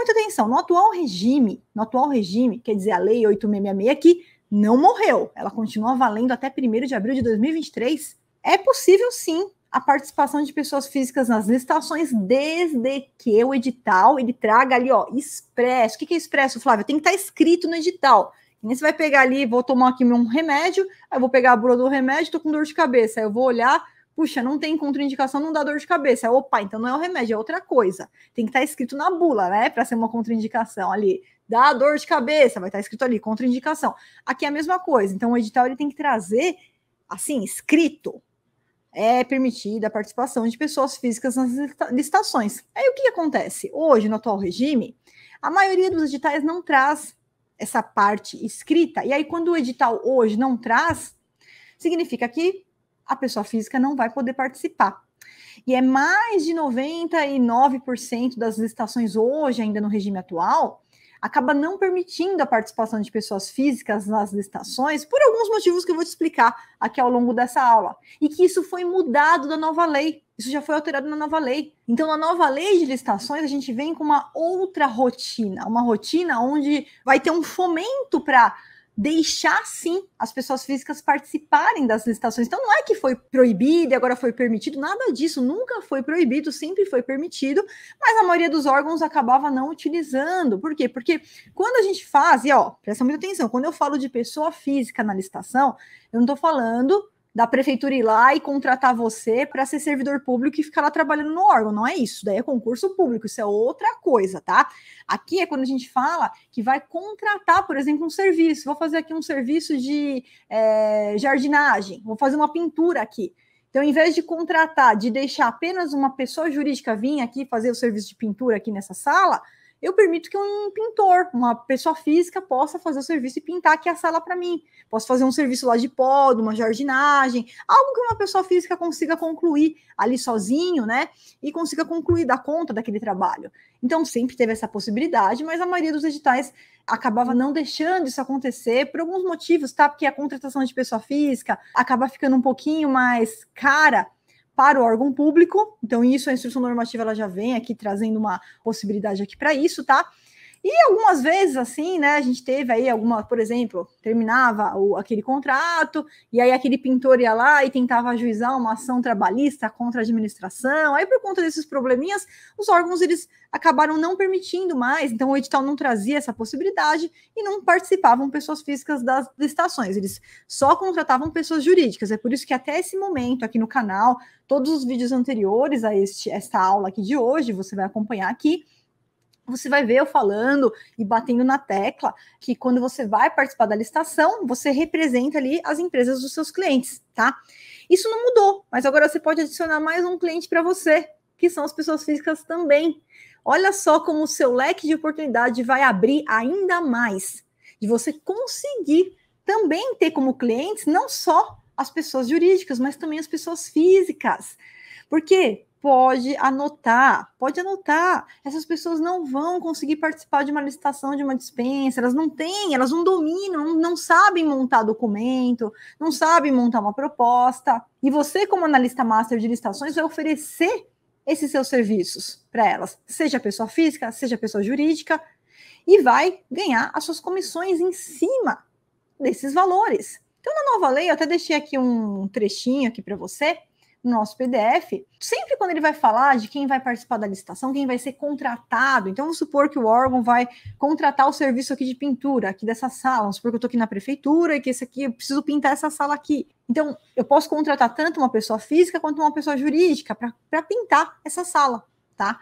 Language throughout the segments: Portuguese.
muita atenção. No atual regime, no atual regime, quer dizer, a lei 8666 que não morreu, ela continua valendo até 1 de abril de 2023. É possível sim a participação de pessoas físicas nas licitações, desde que o edital ele traga ali, ó, expresso. O que é expresso, Flávio? Tem que estar tá escrito no edital. E você vai pegar ali, vou tomar aqui um remédio, aí eu vou pegar a bula do remédio, tô com dor de cabeça, aí eu vou olhar, Puxa, não tem contraindicação, não dá dor de cabeça. É, opa, então não é o remédio, é outra coisa. Tem que estar tá escrito na bula, né? Para ser uma contraindicação ali. Dá dor de cabeça, vai estar tá escrito ali, contraindicação. Aqui é a mesma coisa. Então o edital ele tem que trazer, assim, escrito. É permitida a participação de pessoas físicas nas licitações. Aí o que acontece? Hoje, no atual regime, a maioria dos editais não traz essa parte escrita. E aí, quando o edital hoje não traz, significa que a pessoa física não vai poder participar. E é mais de 99% das licitações hoje, ainda no regime atual, acaba não permitindo a participação de pessoas físicas nas licitações por alguns motivos que eu vou te explicar aqui ao longo dessa aula. E que isso foi mudado da nova lei. Isso já foi alterado na nova lei. Então, na nova lei de licitações, a gente vem com uma outra rotina, uma rotina onde vai ter um fomento para deixar sim as pessoas físicas participarem das licitações. Então não é que foi proibido e agora foi permitido, nada disso, nunca foi proibido, sempre foi permitido, mas a maioria dos órgãos acabava não utilizando. Por quê? Porque quando a gente faz, e ó, presta muita atenção, quando eu falo de pessoa física na licitação, eu não estou falando da prefeitura ir lá e contratar você para ser servidor público e ficar lá trabalhando no órgão. Não é isso, daí é concurso público, isso é outra coisa, tá? Aqui é quando a gente fala que vai contratar, por exemplo, um serviço. Vou fazer aqui um serviço de é, jardinagem, vou fazer uma pintura aqui. Então, em vez de contratar, de deixar apenas uma pessoa jurídica vir aqui fazer o serviço de pintura aqui nessa sala, eu permito que um pintor, uma pessoa física, possa fazer o serviço e pintar aqui a sala para mim. Posso fazer um serviço lá de pó, de uma jardinagem, algo que uma pessoa física consiga concluir ali sozinho, né? E consiga concluir, dar conta daquele trabalho. Então, sempre teve essa possibilidade, mas a maioria dos editais acabava não deixando isso acontecer por alguns motivos, tá? Porque a contratação de pessoa física acaba ficando um pouquinho mais cara para o órgão público. Então, isso, a instrução normativa ela já vem aqui trazendo uma possibilidade aqui para isso, tá? E algumas vezes, assim, né, a gente teve aí alguma, por exemplo, terminava o, aquele contrato, e aí aquele pintor ia lá e tentava ajuizar uma ação trabalhista contra a administração. Aí, por conta desses probleminhas, os órgãos eles acabaram não permitindo mais, então o edital não trazia essa possibilidade e não participavam pessoas físicas das licitações, eles só contratavam pessoas jurídicas. É por isso que até esse momento aqui no canal, todos os vídeos anteriores a este, esta aula aqui de hoje, você vai acompanhar aqui você vai ver eu falando e batendo na tecla que quando você vai participar da licitação, você representa ali as empresas dos seus clientes, tá? Isso não mudou, mas agora você pode adicionar mais um cliente para você, que são as pessoas físicas também. Olha só como o seu leque de oportunidade vai abrir ainda mais, de você conseguir também ter como clientes não só as pessoas jurídicas, mas também as pessoas físicas. Porque pode anotar, pode anotar. Essas pessoas não vão conseguir participar de uma licitação, de uma dispensa, elas não têm, elas não dominam, não, não sabem montar documento, não sabem montar uma proposta. E você, como analista master de licitações, vai oferecer esses seus serviços para elas, seja pessoa física, seja pessoa jurídica, e vai ganhar as suas comissões em cima desses valores. Então, na nova lei, eu até deixei aqui um trechinho aqui para você, no nosso PDF, sempre quando ele vai falar de quem vai participar da licitação, quem vai ser contratado, então vamos supor que o órgão vai contratar o serviço aqui de pintura, aqui dessa sala, vamos supor que eu estou aqui na prefeitura e que esse aqui, eu preciso pintar essa sala aqui. Então, eu posso contratar tanto uma pessoa física quanto uma pessoa jurídica para pintar essa sala, tá?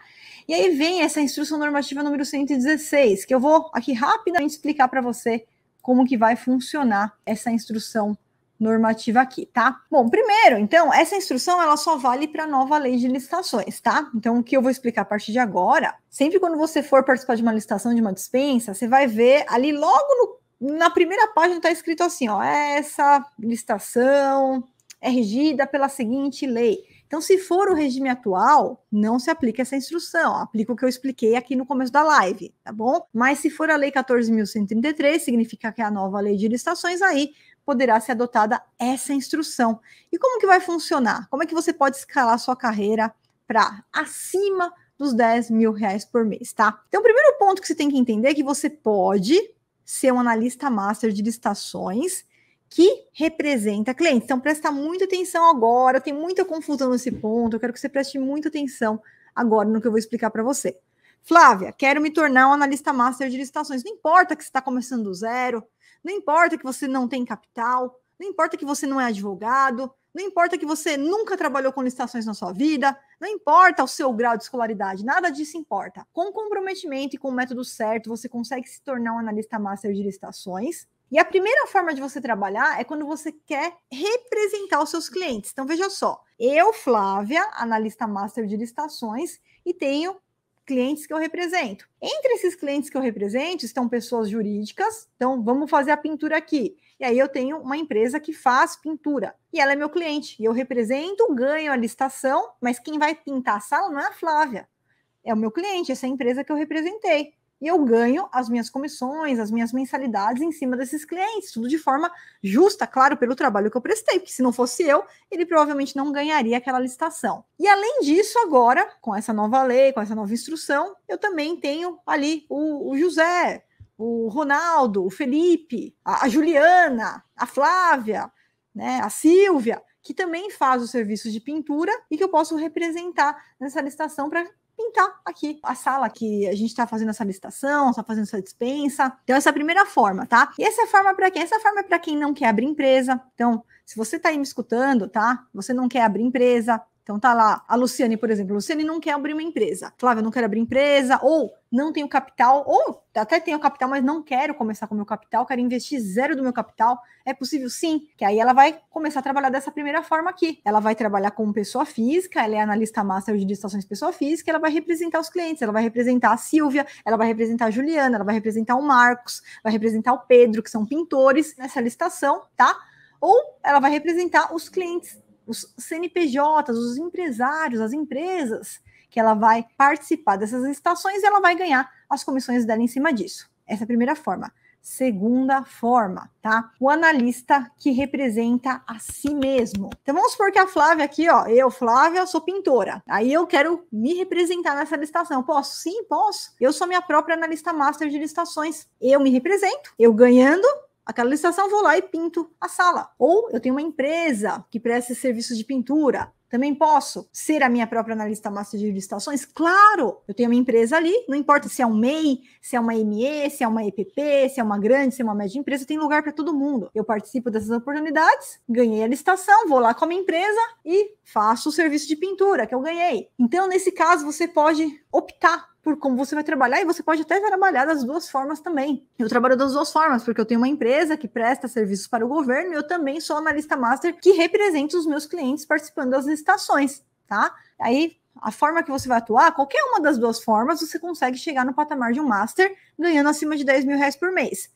E aí vem essa instrução normativa número 116, que eu vou aqui rapidamente explicar para você como que vai funcionar essa instrução normativa aqui, tá? Bom, primeiro, então, essa instrução ela só vale para a nova lei de licitações, tá? Então, o que eu vou explicar a partir de agora, sempre quando você for participar de uma licitação, de uma dispensa, você vai ver ali logo no, na primeira página está escrito assim, ó, essa licitação é regida pela seguinte lei. Então, se for o regime atual, não se aplica essa instrução. Aplica o que eu expliquei aqui no começo da live, tá bom? Mas se for a Lei 14.133, significa que é a nova lei de licitações, aí poderá ser adotada essa instrução. E como que vai funcionar? Como é que você pode escalar sua carreira para acima dos 10 mil reais por mês, tá? Então, o primeiro ponto que você tem que entender é que você pode ser um analista master de licitações que representa clientes. Então, presta muita atenção agora, tem muita confusão nesse ponto, eu quero que você preste muita atenção agora no que eu vou explicar para você. Flávia, quero me tornar um analista master de licitações. Não importa que você está começando do zero, não importa que você não tem capital, não importa que você não é advogado, não importa que você nunca trabalhou com licitações na sua vida, não importa o seu grau de escolaridade, nada disso importa. Com comprometimento e com o método certo, você consegue se tornar um analista master de licitações. E a primeira forma de você trabalhar é quando você quer representar os seus clientes. Então veja só, eu, Flávia, analista master de licitações, e tenho clientes que eu represento. Entre esses clientes que eu represento estão pessoas jurídicas, então vamos fazer a pintura aqui. E aí eu tenho uma empresa que faz pintura e ela é meu cliente. E eu represento, ganho a licitação, mas quem vai pintar a sala não é a Flávia. É o meu cliente, essa é empresa que eu representei e eu ganho as minhas comissões, as minhas mensalidades em cima desses clientes, tudo de forma justa, claro, pelo trabalho que eu prestei, porque se não fosse eu, ele provavelmente não ganharia aquela licitação. E além disso, agora, com essa nova lei, com essa nova instrução, eu também tenho ali o, o José, o Ronaldo, o Felipe, a, a Juliana, a Flávia, né, a Silvia, que também faz o serviço de pintura e que eu posso representar nessa licitação para pintar aqui a sala que a gente está fazendo essa licitação, está fazendo essa dispensa. Então, essa é a primeira forma, tá? E essa é forma para quem? Essa é forma é para quem não quer abrir empresa. Então, se você está aí me escutando, tá? Você não quer abrir empresa, então tá lá, a Luciane, por exemplo, a Luciane não quer abrir uma empresa. Flávia, eu não quero abrir empresa, ou não tenho capital, ou até tenho capital, mas não quero começar com o meu capital, quero investir zero do meu capital. É possível sim, que aí ela vai começar a trabalhar dessa primeira forma aqui. Ela vai trabalhar como pessoa física, ela é analista master de licitações pessoa física, ela vai representar os clientes, ela vai representar a Silvia, ela vai representar a Juliana, ela vai representar o Marcos, vai representar o Pedro, que são pintores nessa licitação, tá? Ou ela vai representar os clientes os CNPJs, os empresários, as empresas que ela vai participar dessas licitações e ela vai ganhar as comissões dela em cima disso. Essa é a primeira forma. Segunda forma, tá? O analista que representa a si mesmo. Então vamos supor que a Flávia aqui, ó, eu, Flávia, sou pintora. Aí eu quero me representar nessa licitação. Posso? Sim, posso. Eu sou minha própria analista master de licitações. Eu me represento, eu ganhando, aquela licitação, vou lá e pinto a sala. Ou eu tenho uma empresa que presta serviços de pintura. Também posso ser a minha própria analista master de licitações? Claro, eu tenho uma empresa ali, não importa se é um MEI, se é uma ME, se é uma EPP, se é uma grande, se é uma média empresa, tem lugar para todo mundo. Eu participo dessas oportunidades, ganhei a licitação, vou lá com a minha empresa e faço o serviço de pintura que eu ganhei. Então, nesse caso, você pode optar por como você vai trabalhar, e você pode até trabalhar das duas formas também. Eu trabalho das duas formas, porque eu tenho uma empresa que presta serviços para o governo, e eu também sou analista master que representa os meus clientes participando das licitações, tá? Aí, a forma que você vai atuar, qualquer uma das duas formas, você consegue chegar no patamar de um master ganhando acima de 10 mil reais por mês.